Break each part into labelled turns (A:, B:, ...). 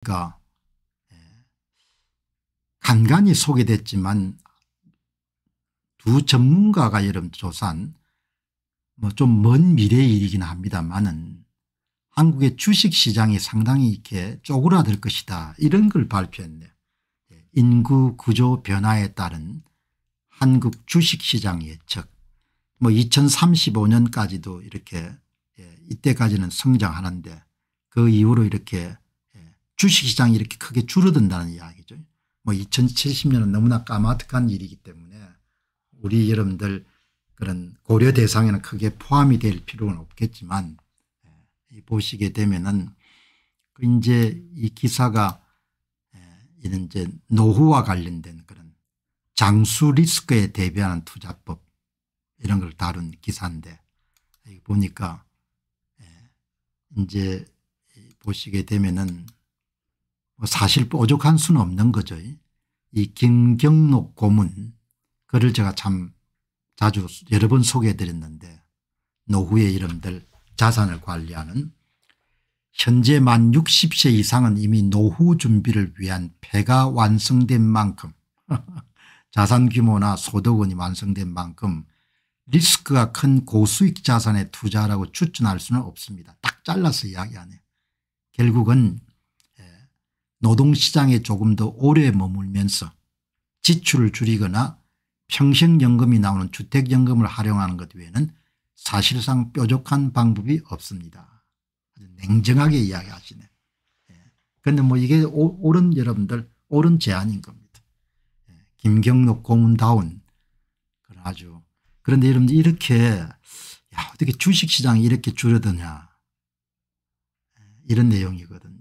A: 그러니까 간간히 소개됐지만 두 전문가가 여름 조사한 뭐좀 먼 미래의 일이긴 합니다만은 한국의 주식시장이 상당히 이렇게 쪼그라들 것이다 이런 걸 발표했네요. 예, 인구 구조 변화에 따른 한국 주식시장 예측 뭐 2035년까지도 이렇게 예, 이때까지는 성장하는데 그 이후로 이렇게 주식시장이 이렇게 크게 줄어든다는 이야기죠. 뭐 2070년은 너무나 까마득한 일이기 때문에 우리 여러분들 그런 고려 대상에는 크게 포함이 될 필요는 없겠지만 예, 보시게 되면은 그 이제 이 기사가 예, 이런 이제 노후와 관련된 그런 장수 리스크에 대비하는 투자법 이런 걸 다룬 기사인데 보니까 예, 이제 보시게 되면은 뭐 사실 뾰족한 수는 없는 거죠. 이 김경록 고문 그를 제가 참 자주 여러 번 소개해 드렸는데 노후의 이름들 자산을 관리하는 현재 만 60세 이상은 이미 노후 준비를 위한 폐가 완성된 만큼 자산 규모나 소득원이 완성된 만큼 리스크가 큰 고수익 자산에 투자하라고 추천할 수는 없습니다. 딱 잘라서 이야기하네요. 결국은 노동시장에 조금 더 오래 머물면서 지출을 줄이거나 평생연금이 나오는 주택연금을 활용하는 것 외에는 사실상 뾰족한 방법이 없습니다. 냉정하게 이야기하시네. 예. 그런데 예. 뭐 이게 오, 옳은 여러분들 옳은 제안인 겁니다. 예. 김경록 고문다운 그런 아주 그런데 여러분들 이렇게 야, 어떻게 주식시장이 이렇게 줄어드냐 예. 이런 내용이거든요.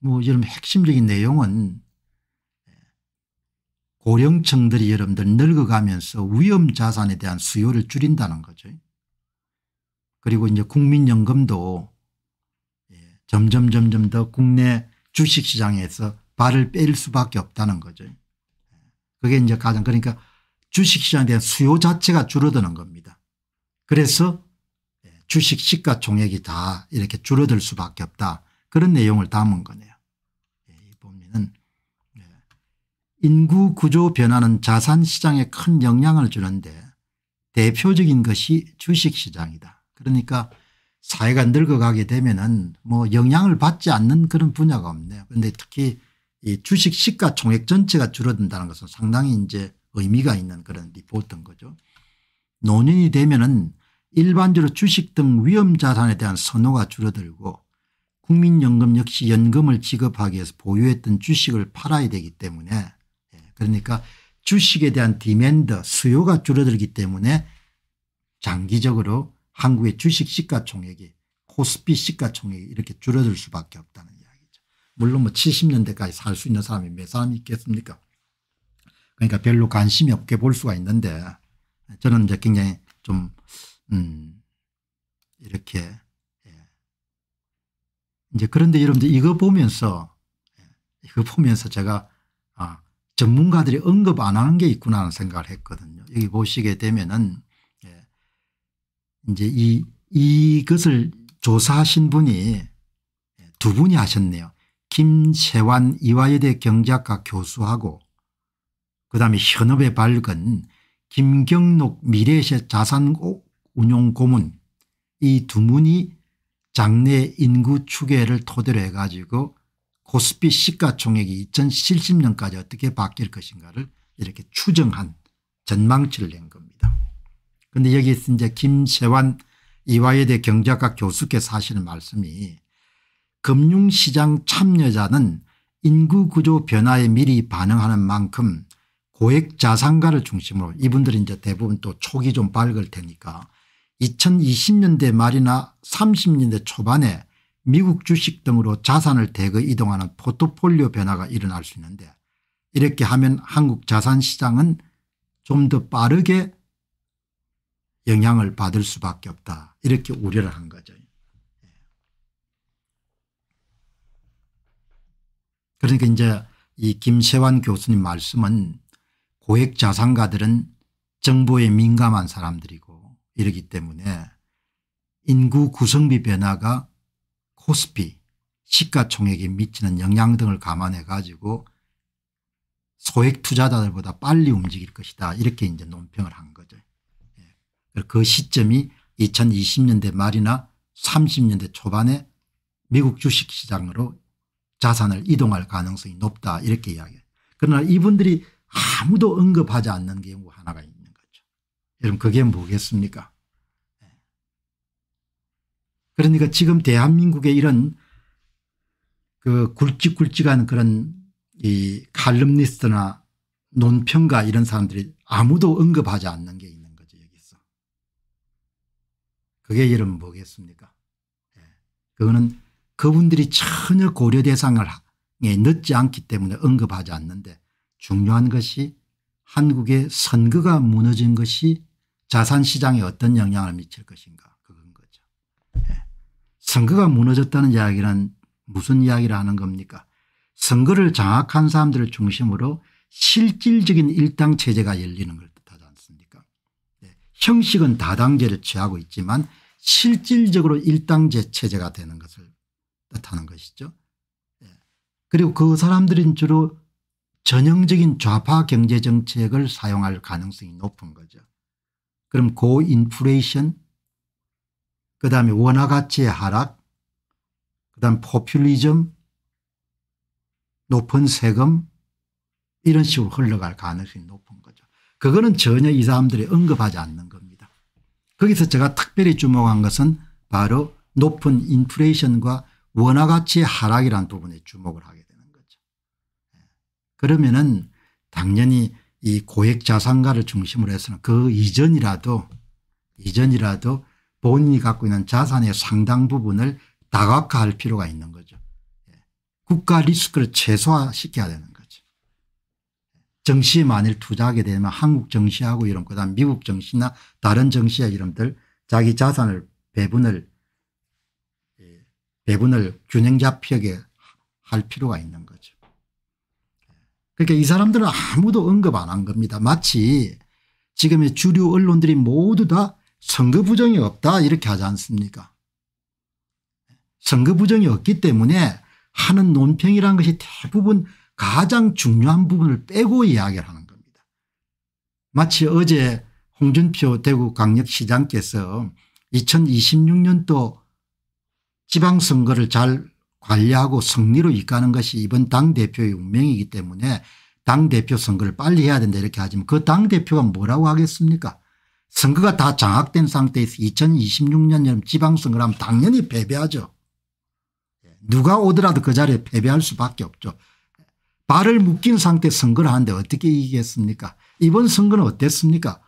A: 뭐여러 핵심적인 내용은 고령층들이 여러분들 늙어가면서 위험 자산에 대한 수요를 줄인다는 거죠. 그리고 이제 국민연금도 예, 점점 점점 더 국내 주식시장에서 발을 뺄 수밖에 없다는 거죠. 그게 이제 가장 그러니까 주식시장에 대한 수요 자체가 줄어드는 겁니다. 그래서 예, 주식 시가총액이 다 이렇게 줄어들 수밖에 없다. 그런 내용을 담은 거네요. 예, 이 법리는 예, 인구 구조 변화는 자산 시장에 큰 영향을 주는데 대표적인 것이 주식시장이다. 그러니까 사회가 늙어가게 되면은 뭐 영향을 받지 않는 그런 분야가 없네요. 그런데 특히 이 주식 시가총액 전체가 줄어든다는 것은 상당히 이제 의미가 있는 그런 리포트인 거죠. 노년이 되면은 일반적으로 주식 등 위험 자산에 대한 선호가 줄어들고 국민연금 역시 연금을 지급하기 위해서 보유했던 주식을 팔아야 되기 때문에 예, 그러니까 주식에 대한 디맨드 수요가 줄어들기 때문에 장기적으로 한국의 주식 시가총액이 코스피 시가총액이 이렇게 줄어들 수밖에 없다는 이야기죠. 물론 뭐 70년대까지 살 수 있는 사람이 몇 사람이 있겠습니까 그러니까 별로 관심이 없게 볼 수가 있는데 저는 이제 굉장히 좀 음 이렇게 이제 그런데 여러분들 이거 보면서 이거 보면서 제가 아, 전문가들이 언급 안 하는 게 있구나 하는 생각을 했거든요. 여기 보시게 되면은 예, 이제 이 이것을 조사하신 분이 예, 두 분이 하셨네요. 김세환 이화여대 경제학과 교수하고 그다음에 현업에 밝은 김경록 미래세 자산운용 고문 이 두 분이 장래 인구 추계를 토대로 해가지고 코스피 시가총액이 2070년까지 어떻게 바뀔 것인가를 이렇게 추정한 전망치를 낸 겁니다. 그런데 여기 이제 김세환 이화여대 경제학 교수께서 하시는 말씀이 금융시장 참여자는 인구구조 변화에 미리 반응하는 만큼 고액 자산가를 중심으로 이분들이 이제 대부분 또 촉이 좀 밝을 테니까 2020년대 말이나 30년대 초반에 미국 주식 등으로 자산을 대거 이동하는 포트폴리오 변화가 일어날 수 있는데 이렇게 하면 한국 자산시장은 좀 더 빠르게 영향을 받을 수밖에 없다 이렇게 우려를 한 거죠. 그러니까 이제 이 김세환 교수님 말씀은 고액 자산가들은 정보에 민감한 사람들이고 이르기 때문에 인구 구성비 변화가 코스피 시가총액에 미치는 영향 등을 감안해 가지고 소액 투자자들보다 빨리 움직일 것이다 이렇게 이제 논평을 한 거죠. 예. 그 시점이 2020년대 말이나 30년대 초반에 미국 주식시장으로 자산을 이동할 가능성이 높다 이렇게 이야기해요. 그러나 이분들이 아무도 언급하지 않는 경우 하나가 있는 여러분 그게 뭐겠습니까? 그러니까 지금 대한민국의 이런 그 굵직굵직한 그런 이 칼럼니스트나 논평가 이런 사람들이 아무도 언급하지 않는 게 있는 거죠 여기서. 그게 여러 뭐겠습니까? 예. 그거는 그분들이 전혀 고려 대상을 넣지 않기 때문에 언급하지 않는데 중요한 것이 한국의 선거가 무너진 것이 자산 시장에 어떤 영향을 미칠 것인가 그건 거죠. 예. 선거가 무너졌다는 이야기는 무슨 이야기를 하는 겁니까 선거를 장악한 사람들을 중심으로 실질적인 일당체제가 열리는 걸 뜻하지 않습니까 예. 형식은 다당제를 취하고 있지만 실질적으로 일당제 체제가 되는 것을 뜻하는 것이죠. 예. 그리고 그 사람들은 주로 전형적인 좌파 경제 정책을 사용할 가능성이 높은 거죠. 그럼 고인플레이션 그 다음에 원화가치의 하락 그 다음 포퓰리즘 높은 세금 이런 식으로 흘러갈 가능성이 높은 거죠. 그거는 전혀 이 사람들이 언급하지 않는 겁니다. 거기서 제가 특별히 주목한 것은 바로 높은 인플레이션과 원화가치의 하락이라는 부분에 주목을 하게 되는 거죠. 예. 그러면은 당연히 이 고액 자산가를 중심으로 해서는 그 이전이라도 이전이라도 본인이 갖고 있는 자산의 상당 부분을 다각화할 필요가 있는 거죠. 예. 국가 리스크를 최소화시켜야 되는 거죠. 예. 정시에 만일 투자하게 되면 한국 정시하고 이런 그다음 미국 정시나 다른 정시의 이름들 자기 자산을 배분을 예, 배분을 균형 잡히게 할 필요가 있는 거죠. 그러니까 이 사람들은 아무도 언급 안 한 겁니다. 마치 지금의 주류 언론들이 모두 다 선거 부정이 없다 이렇게 하지 않습니까 선거 부정이 없기 때문에 하는 논평이란 것이 대부분 가장 중요한 부분을 빼고 이야기를 하는 겁니다. 마치 어제 홍준표 대구광역시장께서 2026년도 지방선거를 잘 관리하고 승리로 이끄는 것이 이번 당대표의 운명이기 때문에 당대표 선거를 빨리 해야 된다 이렇게 하지만 그 당대표가 뭐라고 하겠습니까 선거가 다 장악된 상태에서 2026년 여름 지방선거를 하면 당연히 패배하죠. 누가 오더라도 그 자리에 패배할 수밖에 없죠. 발을 묶인 상태 선거를 하는데 어떻게 이기겠습니까 이번 선거는 어땠습니까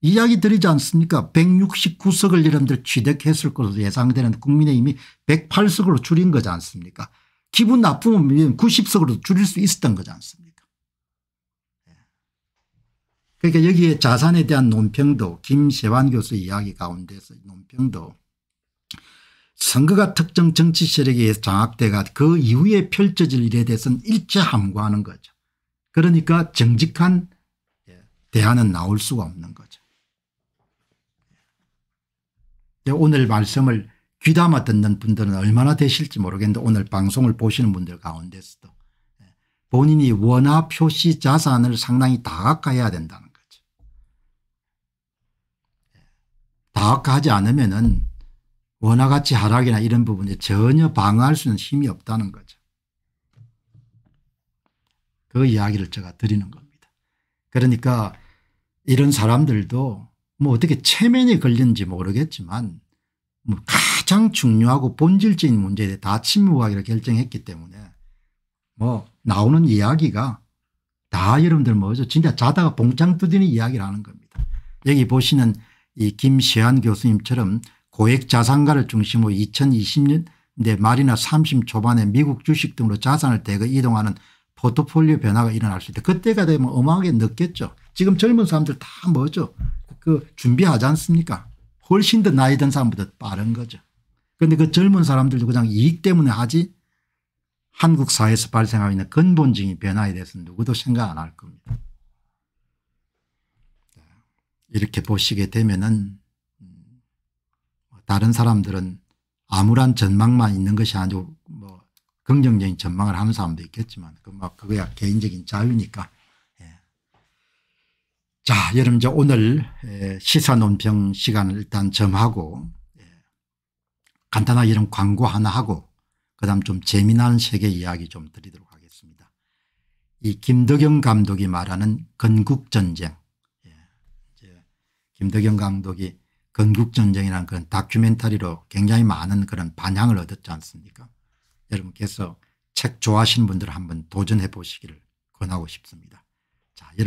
A: 이야기 드리지 않습니까 169석을 여러분들 취득했을 것으로 예상되는 국민의힘이 108석으로 줄인 거지 않습니까 기분 나쁘면 90석으로 줄일 수 있었던 거지 않습니까 예. 그러니까 여기에 자산에 대한 논평도 김세환 교수 이야기 가운데서 논평도 선거가 특정 정치 세력에 의해서 장악돼가 그 이후에 펼쳐질 일에 대해서는 일체 함구하는 거죠. 그러니까 정직한 예, 대안은 나올 수가 없는 거죠. 예, 오늘 말씀을 귀담아 듣는 분들은 얼마나 되실지 모르겠는데 오늘 방송을 보시는 분들 가운데서도 예, 본인이 원화 표시 자산을 상당히 다각화해야 된다는 거죠. 예, 다각화하지 않으면 은 원화가치 하락이나 이런 부분에 전혀 방어할 수 있는 힘이 없다는 거죠. 그 이야기를 제가 드리는 겁니다. 그러니까 이런 사람들도 뭐 어떻게 체면이 걸는지 모르겠지만 뭐 가장 중요하고 본질적인 문제에 다 침묵하기로 결정했기 때문에 뭐 나오는 이야기가 다 여러분들 뭐죠 진짜 자다가 봉창 뜯는 이야기를 하는 겁니다. 여기 보시는 이 김시환 교수님처럼 고액 자산가를 중심으로 2020년대 말이나 30 초반에 미국 주식 등으로 자산을 대거 이동하는 포트폴리오 변화가 일어날 수 있다. 그때가 되면 어마하게 늦겠죠. 지금 젊은 사람들 다 뭐죠 그 준비하지 않습니까? 훨씬 더 나이 든 사람보다 빠른 거죠. 그런데 그 젊은 사람들도 그냥 이익 때문에 하지 한국 사회에서 발생하고 있는 근본적인 변화에 대해서 누구도 생각 안 할 겁니다. 이렇게 보시게 되면은 음, 다른 사람들은 아무런 전망만 있는 것이 아니고 뭐 긍정적인 전망을 하는 사람도 있겠지만 그막 뭐 그거야 개인적인 자유니까 자, 여러분 이제 오늘 시사 논평 시간을 일단 점하고 예, 간단하게 이런 광고 하나 하고 그다음 좀 재미난 세계 이야기 좀 드리도록 하겠습니다. 이 김덕영 감독이 말하는 건국전쟁. 예, 김덕영 감독이 건국전쟁이라는 그런 다큐멘터리로 굉장히 많은 그런 반향을 얻었지 않습니까 여러분께서 책 좋아하시는 분들 한번 도전해 보시기를 권하고 싶습니다. 자, 여러분